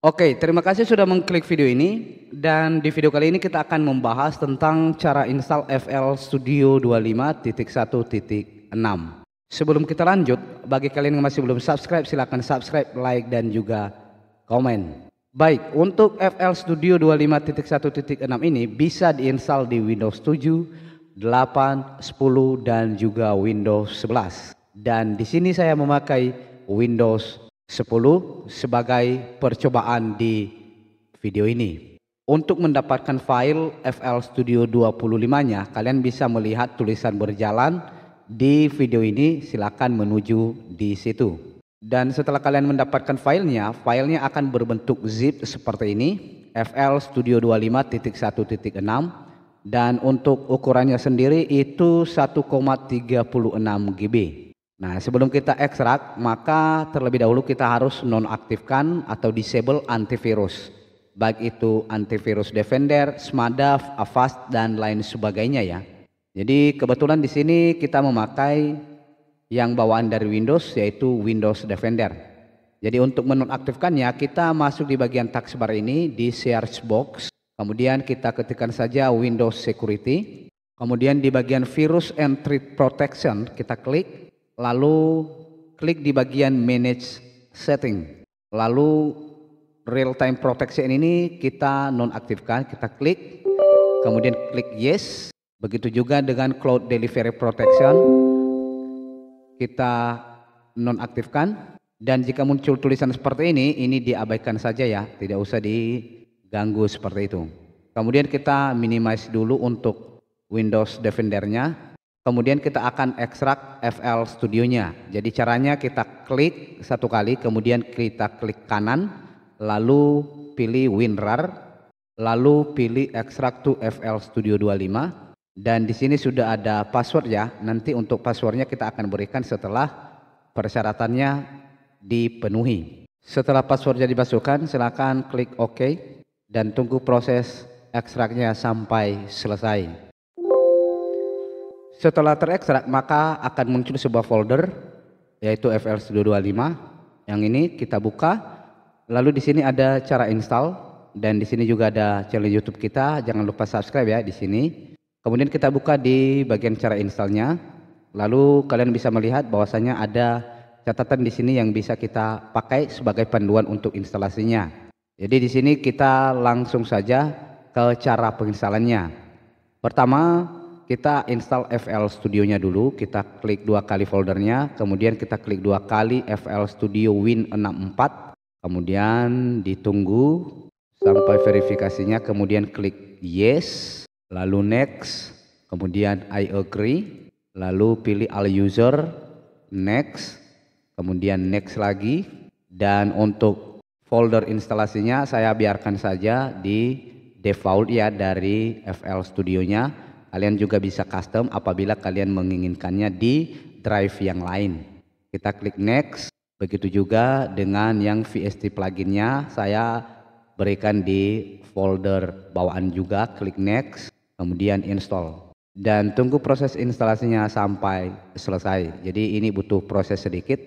Oke, terima kasih sudah mengklik video ini dan di video kali ini kita akan membahas tentang cara install FL Studio 25.1.6. Sebelum kita lanjut, bagi kalian yang masih belum subscribe silahkan subscribe, like dan juga komen. Baik, untuk FL Studio 25.1.6 ini bisa diinstal di Windows 7, 8, 10 dan juga Windows 11. Dan di sini saya memakai Windows 10 sebagai percobaan di video ini. Untuk mendapatkan file FL Studio 25-nya, kalian bisa melihat tulisan berjalan di video ini, silakan menuju di situ. Dan setelah kalian mendapatkan filenya, filenya akan berbentuk zip seperti ini, FL Studio 25.1.6 dan untuk ukurannya sendiri itu 1,36 GB. Nah, sebelum kita ekstrak, maka terlebih dahulu kita harus nonaktifkan atau disable antivirus. Baik itu antivirus Defender, Smadav, Avast, dan lain sebagainya ya. Jadi kebetulan di sini kita memakai yang bawaan dari Windows yaitu Windows Defender. Jadi untuk menonaktifkannya kita masuk di bagian taskbar ini di search box. Kemudian kita ketikkan saja Windows Security. Kemudian di bagian virus and threat protection kita klik lalu klik di bagian manage setting. Lalu real time protection ini kita nonaktifkan, kita klik, kemudian klik yes. Begitu juga dengan cloud delivery protection kita nonaktifkan dan jika muncul tulisan seperti ini, ini diabaikan saja ya, tidak usah diganggu seperti itu. Kemudian kita minimize dulu untuk Windows Defender-nya. Kemudian kita akan ekstrak FL Studio-nya. Jadi caranya kita klik satu kali, kemudian kita klik kanan, lalu pilih WinRAR, lalu pilih ekstrak to FL Studio 25 dan di sini sudah ada password ya. Nanti untuk passwordnya kita akan berikan setelah persyaratannya dipenuhi. Setelah passwordnya dimasukkan, silakan klik OK dan tunggu proses ekstraknya sampai selesai. Setelah terekstrak maka akan muncul sebuah folder yaitu FL125. Yang ini kita buka. Lalu di sini ada cara install dan di sini juga ada channel YouTube kita. Jangan lupa subscribe ya di sini. Kemudian kita buka di bagian cara installnya. Lalu kalian bisa melihat bahwasanya ada catatan di sini yang bisa kita pakai sebagai panduan untuk instalasinya. Jadi di sini kita langsung saja ke cara penginstalannya. Pertama, kita install FL Studio-nya dulu, kita klik dua kali foldernya, kemudian kita klik dua kali FL Studio Win 64, kemudian ditunggu sampai verifikasinya, kemudian klik yes, lalu next, kemudian I agree, lalu pilih all user, next, kemudian next lagi, dan untuk folder instalasinya saya biarkan saja di default ya dari FL Studio-nya Kalian juga bisa custom apabila kalian menginginkannya di drive yang lain. Kita klik next. Begitu juga dengan yang VST pluginnya saya berikan di folder bawaan juga. Klik next, kemudian install. Dan tunggu proses instalasinya sampai selesai. Jadi ini butuh proses sedikit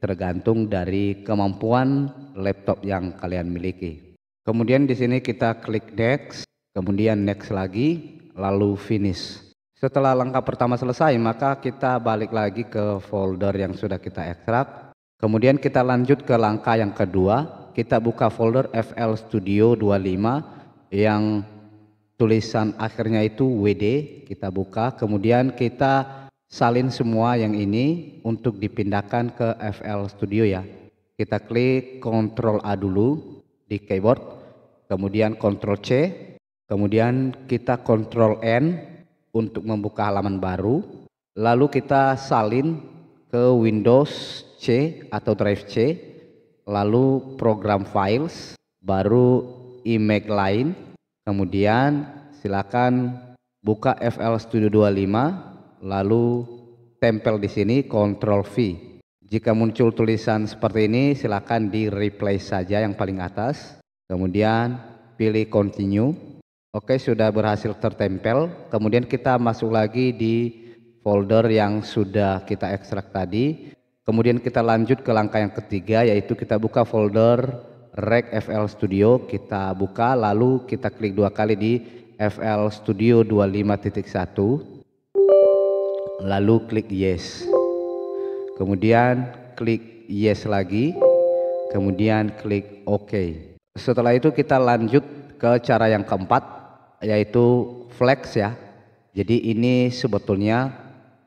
tergantung dari kemampuan laptop yang kalian miliki. Kemudian di sini kita klik next, kemudian next lagi lalu finish. Setelah langkah pertama selesai, maka kita balik lagi ke folder yang sudah kita ekstrak. Kemudian kita lanjut ke langkah yang kedua, kita buka folder FL Studio 25 yang tulisan akhirnya itu WD, kita buka, kemudian kita salin semua yang ini untuk dipindahkan ke FL Studio ya. Kita klik Ctrl A dulu di keyboard, kemudian Ctrl C, Kemudian kita kontrol N untuk membuka halaman baru. Lalu kita salin ke Windows C atau Drive C. Lalu program files, baru image lain. Kemudian silakan buka FL Studio 25 lalu tempel di sini Control V. Jika muncul tulisan seperti ini silakan di replace saja yang paling atas. Kemudian pilih continue Oke, sudah berhasil tertempel. Kemudian kita masuk lagi di folder yang sudah kita ekstrak tadi. Kemudian kita lanjut ke langkah yang ketiga yaitu kita buka folder Rec FL Studio, kita buka lalu kita klik dua kali di FL Studio 25.1 lalu klik yes. Kemudian klik yes lagi, kemudian klik OK. Setelah itu kita lanjut ke cara yang keempat yaitu flex ya. Jadi ini sebetulnya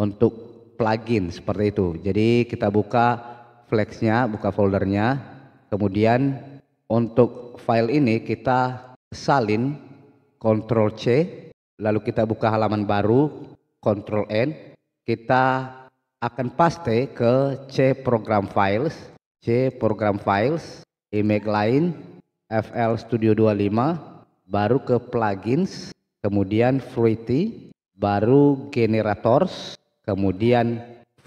untuk plugin seperti itu. Jadi kita buka flexnya, buka foldernya. Kemudian untuk file ini kita salin Ctrl C, lalu kita buka halaman baru Ctrl N. Kita akan paste ke C program files, C program files, image line, FL Studio 25, baru ke plugins, kemudian fruity, baru generators, kemudian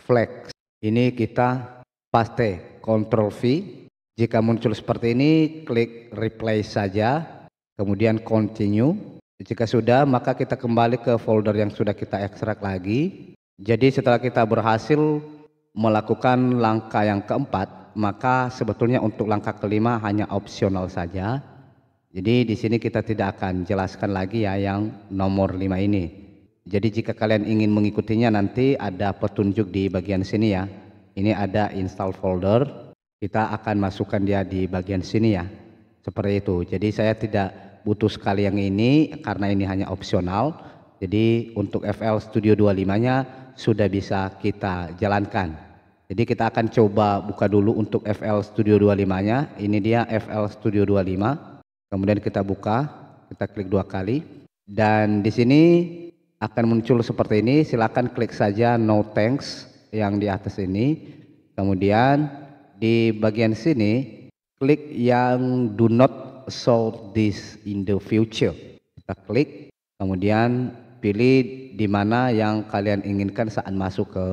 flex. Ini kita paste control V. Jika muncul seperti ini, klik replace saja, kemudian continue. Jika sudah, maka kita kembali ke folder yang sudah kita ekstrak lagi. Jadi setelah kita berhasil melakukan langkah yang keempat, maka sebetulnya untuk langkah kelima hanya opsional saja. Jadi di sini kita tidak akan jelaskan lagi ya yang nomor 5 ini. Jadi jika kalian ingin mengikutinya nanti ada petunjuk di bagian sini ya. Ini ada install folder, kita akan masukkan dia di bagian sini ya. Seperti itu. Jadi saya tidak butuh sekali yang ini karena ini hanya opsional. Jadi untuk FL Studio 25-nya sudah bisa kita jalankan. Jadi kita akan coba buka dulu untuk FL Studio 25-nya. Ini dia FL Studio 25. Kemudian kita buka, kita klik dua kali. Dan di sini akan muncul seperti ini. Silakan klik saja no thanks yang di atas ini. Kemudian di bagian sini klik yang do not show this in the future. Kita klik, kemudian pilih di mana yang kalian inginkan saat masuk ke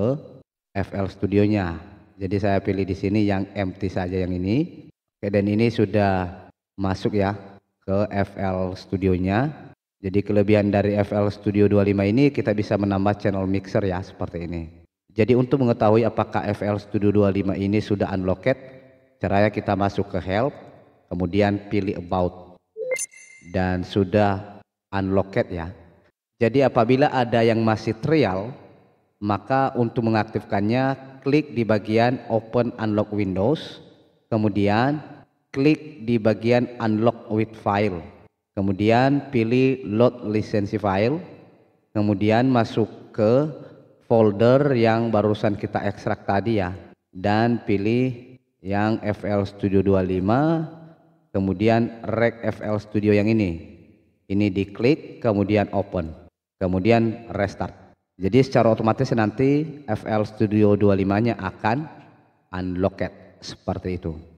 FL Studio-nya. Jadi saya pilih di sini yang empty saja yang ini. Oke, dan ini sudah masuk ya ke FL Studionya. Jadi kelebihan dari FL Studio 25 ini kita bisa menambah channel mixer ya seperti ini. Jadi untuk mengetahui apakah FL Studio 25 ini sudah unlocked, caranya kita masuk ke help, kemudian pilih about dan sudah unlocked ya. Jadi apabila ada yang masih trial, maka untuk mengaktifkannya klik di bagian open unlock windows, kemudian klik di bagian unlock with file kemudian pilih load lisensi file kemudian masuk ke folder yang barusan kita ekstrak tadi ya dan pilih yang FL Studio 25 kemudian rec FL Studio yang ini ini diklik kemudian open kemudian restart jadi secara otomatis nanti FL Studio 25 nya akan unlocked seperti itu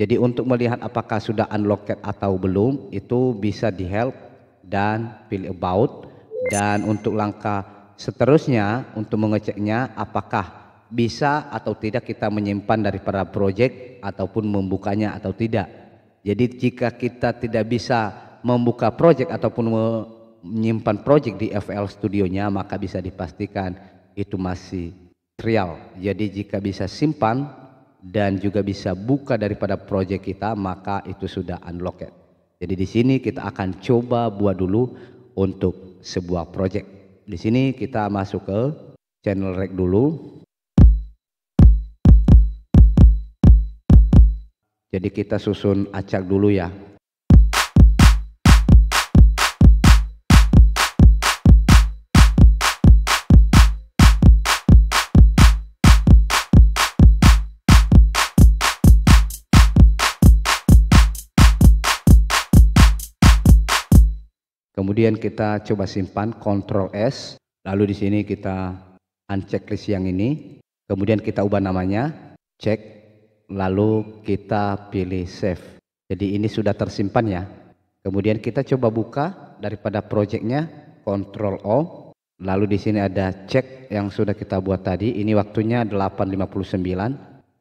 jadi untuk melihat apakah sudah unlocked atau belum itu bisa di help dan pilih about dan untuk langkah seterusnya untuk mengeceknya apakah bisa atau tidak kita menyimpan dari para project ataupun membukanya atau tidak. Jadi jika kita tidak bisa membuka project ataupun menyimpan project di FL studionya maka bisa dipastikan itu masih trial. Jadi jika bisa simpan dan juga bisa buka daripada proyek kita maka itu sudah unlocked. Jadi di sini kita akan coba buat dulu untuk sebuah proyek. Di sini kita masuk ke channel rec dulu. Jadi kita susun acak dulu ya. Kemudian kita coba simpan Ctrl S. Lalu di sini kita uncheck list yang ini. Kemudian kita ubah namanya, cek, lalu kita pilih save. Jadi ini sudah tersimpan ya. Kemudian kita coba buka daripada projectnya, Ctrl O. Lalu di sini ada cek yang sudah kita buat tadi. Ini waktunya 8.59.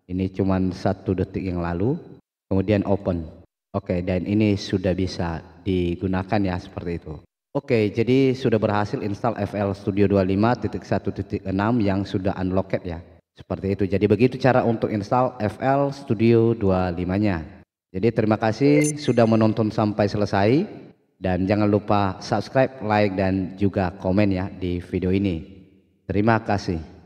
Ini cuma satu detik yang lalu. Kemudian open. Oke, dan ini sudah bisa digunakan ya seperti itu. Oke, jadi sudah berhasil install FL Studio 25.1.6 yang sudah unlocked ya. Seperti itu. Jadi begitu cara untuk install FL Studio 25-nya. Jadi terima kasih sudah menonton sampai selesai dan jangan lupa subscribe, like dan juga komen ya di video ini. Terima kasih.